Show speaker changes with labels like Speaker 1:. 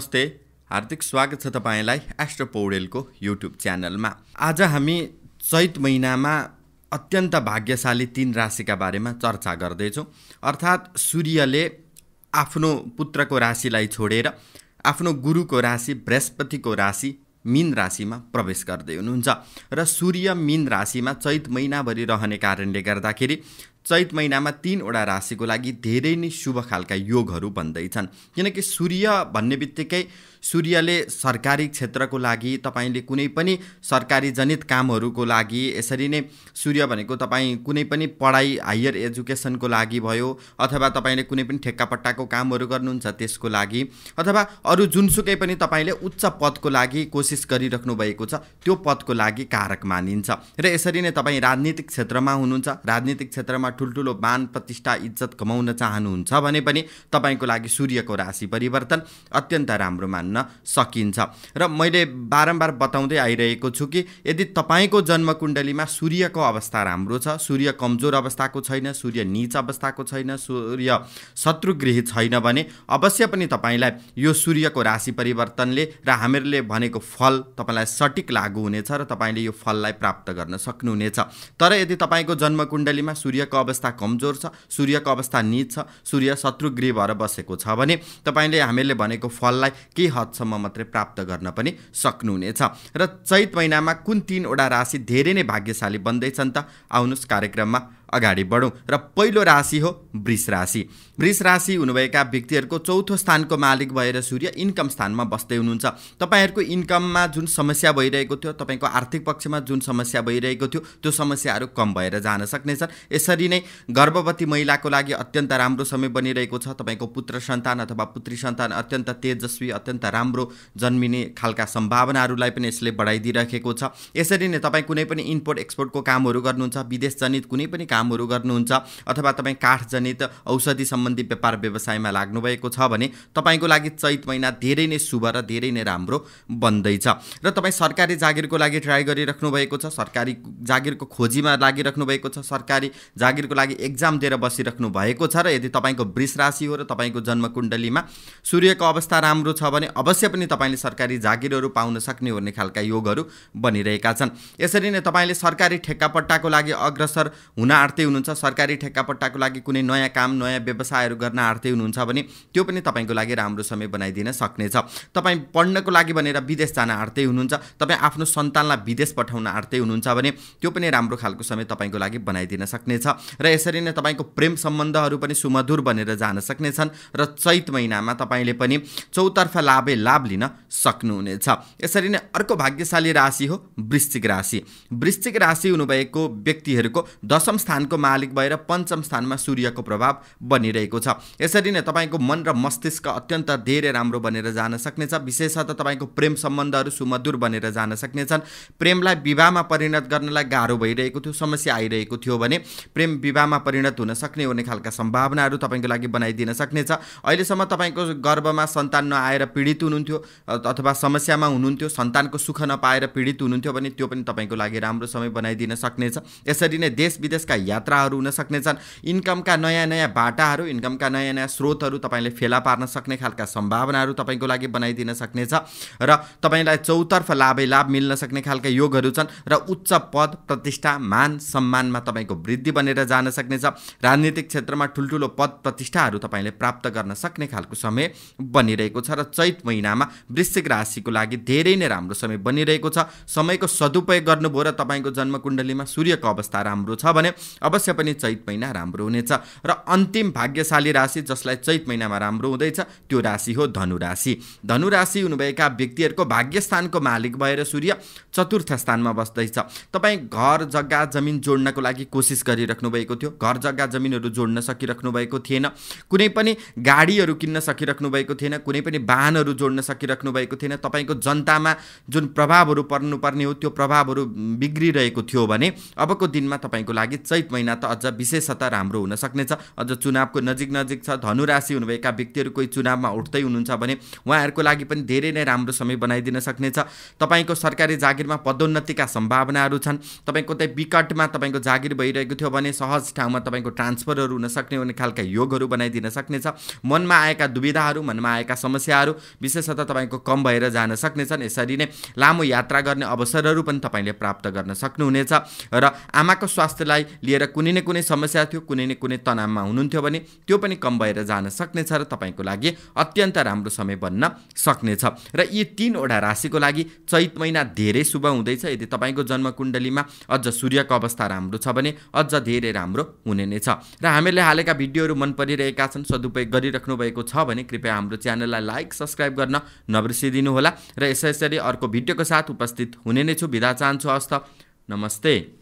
Speaker 1: नमस्ते हार्दिक स्वागत छ तपाईँलाई एस्ट्रो पौडेलको युट्युब च्यानलमा आज हामी चैत महिनामा अत्यन्त भाग्यशाली तिन राशिका बारेमा चर्चा गर्दैछौँ अर्थात् सूर्यले आफ्नो पुत्रको राशिलाई छोडेर आफ्नो गुरुको राशि बृहस्पतिको राशि मीन राशिमा प्रवेश गर्दै हुनुहुन्छ र सूर्य मीन राशिमा चैत महिनाभरि रहने कारणले गर्दाखेरि चैत महिनामा तिनवटा राशिको लागि धेरै नै शुभ खालका योगहरू बन्दैछन् किनकि सूर्य भन्ने बित्तिकै सूर्यले सरकारी क्षेत्रको लागि तपाईँले कुनै पनि सरकारी जनित कामहरूको लागि यसरी नै सूर्य भनेको तपाईँ कुनै पनि पढाइ हायर एजुकेसनको लागि भयो अथवा तपाईँले कुनै पनि ठेक्कापट्टाको कामहरू गर्नुहुन्छ त्यसको लागि अथवा अरू जुनसुकै पनि तपाईँले उच्च पदको लागि कोसिस गरिराख्नु भएको छ त्यो पदको लागि कारक मानिन्छ र यसरी नै तपाईँ राजनीतिक क्षेत्रमा हुनुहुन्छ राजनीतिक क्षेत्रमा जीवनमा ठुल्ठुलो मान प्रतिष्ठा इज्जत कमाउन चाहनुहुन्छ भने पनि तपाईँको लागि सूर्यको राशि परिवर्तन अत्यन्त राम्रो मान्न सकिन्छ र मैले बारम्बार बताउँदै आइरहेको छु कि यदि तपाईँको जन्मकुण्डलीमा सूर्यको अवस्था राम्रो छ सूर्य कमजोर अवस्थाको छैन सूर्य निच अवस्थाको छैन सूर्य शत्रुगृही छैन भने अवश्य पनि तपाईँलाई यो सूर्यको राशि परिवर्तनले र हामीहरूले भनेको फल तपाईँलाई सठिक लागु हुनेछ र तपाईँले यो फललाई प्राप्त गर्न सक्नुहुनेछ तर यदि तपाईँको जन्मकुण्डलीमा सूर्यको अवस्था कमजोर छ सूर्यको अवस्था निज छ सूर्य शत्रु गृह भएर बसेको छ भने तपाईँले हामीले भनेको फललाई केही हदसम्म मात्रै प्राप्त गर्न पनि सक्नुहुनेछ र चैत महिनामा कुन तिनवटा राशि धेरै नै भाग्यशाली बन्दैछन् त आउनुहोस् कार्यक्रममा अगाडि बढौँ र पहिलो राशि हो वृष राशि वृष राशि हुनुभएका व्यक्तिहरूको चौथो स्थानको मालिक भएर सूर्य इन्कम स्थानमा बस्दै हुनुहुन्छ तपाईँहरूको इन्कममा जुन समस्या भइरहेको थियो तपाईँको आर्थिक पक्षमा जुन समस्या भइरहेको थियो त्यो समस्याहरू कम भएर जान सक्नेछन् यसरी नै गर्भवती महिलाको लागि अत्यन्त राम्रो समय बनिरहेको छ तपाईँको पुत्र सन्तान अथवा पुत्री सन्तान अत्यन्त तेजस्वी अत्यन्त राम्रो जन्मिने खालका सम्भावनाहरूलाई पनि यसले बढाइदिइराखेको छ यसरी नै तपाईँ कुनै पनि इम्पोर्ट एक्सपोर्टको कामहरू गर्नुहुन्छ विदेश जनित कुनै पनि काम कामहरू गर्नुहुन्छ अथवा तपाईँ काठजनित औषधि सम्बन्धी व्यापार व्यवसायमा लाग्नुभएको छ भने तपाईँको लागि चैत महिना धेरै नै शुभ र धेरै नै राम्रो बन्दैछ र तपाईँ सरकारी जागिरको लागि ट्राई गरिराख्नु भएको छ सरकारी जागिरको खोजीमा लागिराख्नु भएको छ सरकारी जागिरको लागि एक्जाम दिएर बसिराख्नु भएको छ र यदि तपाईँको वृष राशि हो र तपाईँको जन्मकुण्डलीमा सूर्यको अवस्था राम्रो छ भने अवश्य पनि तपाईँले सरकारी जागिरहरू पाउन सक्ने हुने खालका योगहरू बनिरहेका छन् यसरी नै तपाईँले सरकारी ठेक्कापट्टाको लागि अग्रसर हुन आँट्दै हुनुहुन्छ सरकारी ठेक्कापट्टाको लागि कुनै नयाँ काम नयाँ व्यवसायहरू गर्न आँट्दै हुनुहुन्छ भने त्यो पनि तपाईँको लागि राम्रो समय बनाइदिन सक्नेछ तपाईँ पढ्नको लागि भनेर विदेश जान आँट्दै हुनुहुन्छ तपाईँ आफ्नो सन्तानलाई विदेश पठाउन आँट्दै हुनुहुन्छ भने त्यो पनि राम्रो खालको समय तपाईँको लागि बनाइदिन सक्नेछ र यसरी नै तपाईँको प्रेम सम्बन्धहरू पनि सुमधुर बनेर जान सक्नेछन् र चैत महिनामा तपाईँले पनि चौतर्फ लाभे लाभ लिन सक्नुहुनेछ यसरी नै अर्को भाग्यशाली राशि हो वृश्चिक राशि वृश्चिक राशि हुनुभएको व्यक्तिहरूको दशम स्थान स्थानको मालिक भएर पञ्चम स्थानमा सूर्यको प्रभाव बनिरहेको छ यसरी नै तपाईँको मन र मस्तिष्क अत्यन्त धेरै राम्रो बनेर जान सक्नेछ विशेषतः तपाईँको प्रेम सम्बन्धहरू सुमधुर बनेर जान सक्नेछन् प्रेमलाई विवाहमा परिणत गर्नलाई गाह्रो भइरहेको थियो समस्या आइरहेको थियो भने प्रेम विवाहमा परिणत हुन सक्ने हुने खालका सम्भावनाहरू तपाईँको लागि बनाइदिन सक्नेछ अहिलेसम्म तपाईँको गर्भमा सन्तान नआएर पीडित हुनुहुन्थ्यो अथवा समस्यामा हुनुहुन्थ्यो सन्तानको सुख नपाएर पीडित हुनुहुन्थ्यो भने त्यो पनि तपाईँको लागि राम्रो समय बनाइदिन सक्नेछ यसरी नै देश विदेशका यात्राहरू हुन सक्नेछन् इन्कमका नयाँ नयाँ बाटाहरू इन्कमका नयाँ नयाँ स्रोतहरू तपाईँले फेला पार्न सक्ने खालका सम्भावनाहरू तपाईँको लागि बनाइदिन सक्नेछ र तपाईँलाई चौतर्फ लाभै लाभ मिल्न सक्ने खालका योगहरू छन् र उच्च पद प्रतिष्ठा मान सम्मानमा तपाईँको वृद्धि बनेर जान सक्नेछ राजनीतिक क्षेत्रमा ठुल्ठुलो पद प्रतिष्ठाहरू तपाईँले प्राप्त गर्न सक्ने खालको समय बनिरहेको छ र चैत महिनामा वृश्चिक राशिको लागि धेरै नै राम्रो समय बनिरहेको छ समयको सदुपयोग गर्नुभयो र तपाईँको जन्मकुण्डलीमा सूर्यको अवस्था राम्रो छ भने अवश्य पनि चैत महिना राम्रो हुनेछ र अन्तिम भाग्यशाली राशि जसलाई चैत महिनामा राम्रो हुँदैछ त्यो राशि हो धनु राशि धनु राशि हुनुभएका व्यक्तिहरूको भाग्यस्थानको मालिक भएर सूर्य चतुर्थ स्थानमा बस्दैछ तपाईँ घर जग्गा जमिन जोड्नको लागि कोसिस गरिराख्नु भएको थियो घर जग्गा जमिनहरू जोड्न सकिराख्नु भएको थिएन कुनै पनि गाडीहरू किन्न सकिराख्नु भएको थिएन कुनै पनि वाहनहरू जोड्न सकिराख्नु भएको थिएन तपाईँको जनतामा जुन प्रभावहरू पर्नुपर्ने हो त्यो प्रभावहरू बिग्रिरहेको थियो भने अबको दिनमा तपाईँको लागि चैत महिना त अझ विशेषतः राम्रो हुन सक्नेछ अझ चुनावको नजिक नजिक छ धनु धनुराशि हुनुभएका व्यक्तिहरू कोही चुनावमा उठ्दै हुनुहुन्छ भने उहाँहरूको लागि पनि धेरै नै राम्रो समय बनाइदिन सक्नेछ तपाईँको सरकारी जागिरमा पदोन्नतिका सम्भावनाहरू छन् तपाईँको त्यही विकटमा तपाईँको जागिर भइरहेको थियो भने सहज ठाउँमा तपाईँको ट्रान्सफरहरू हुन सक्ने हुने खालका योगहरू बनाइदिन सक्नेछ मनमा आएका दुविधाहरू मनमा आएका समस्याहरू विशेषतः तपाईँको कम भएर जान सक्नेछन् यसरी नै लामो यात्रा गर्ने अवसरहरू पनि तपाईँले प्राप्त गर्न सक्नुहुनेछ र आमाको स्वास्थ्यलाई लिएर कुनै न कुनै समस्या थियो कुनै न कुनै तनावमा हुनुहुन्थ्यो भने त्यो पनि कम भएर जान सक्नेछ र तपाईँको लागि अत्यन्त राम्रो समय बन्न सक्नेछ र यी तिनवटा राशिको लागि चैत महिना धेरै शुभ हुँदैछ यदि तपाईँको जन्मकुण्डलीमा अझ सूर्यको अवस्था राम्रो छ भने अझ धेरै राम्रो हुने नै छ र हामीले हालेका भिडियोहरू मन परिरहेका छन् सदुपयोग गरिराख्नु भएको छ भने कृपया हाम्रो च्यानललाई लाइक सब्सक्राइब गर्न नबिर्सिदिनुहोला र यसरी अर्को भिडियोको साथ उपस्थित हुने नै छु बिदा चाहन्छु हस्त नमस्ते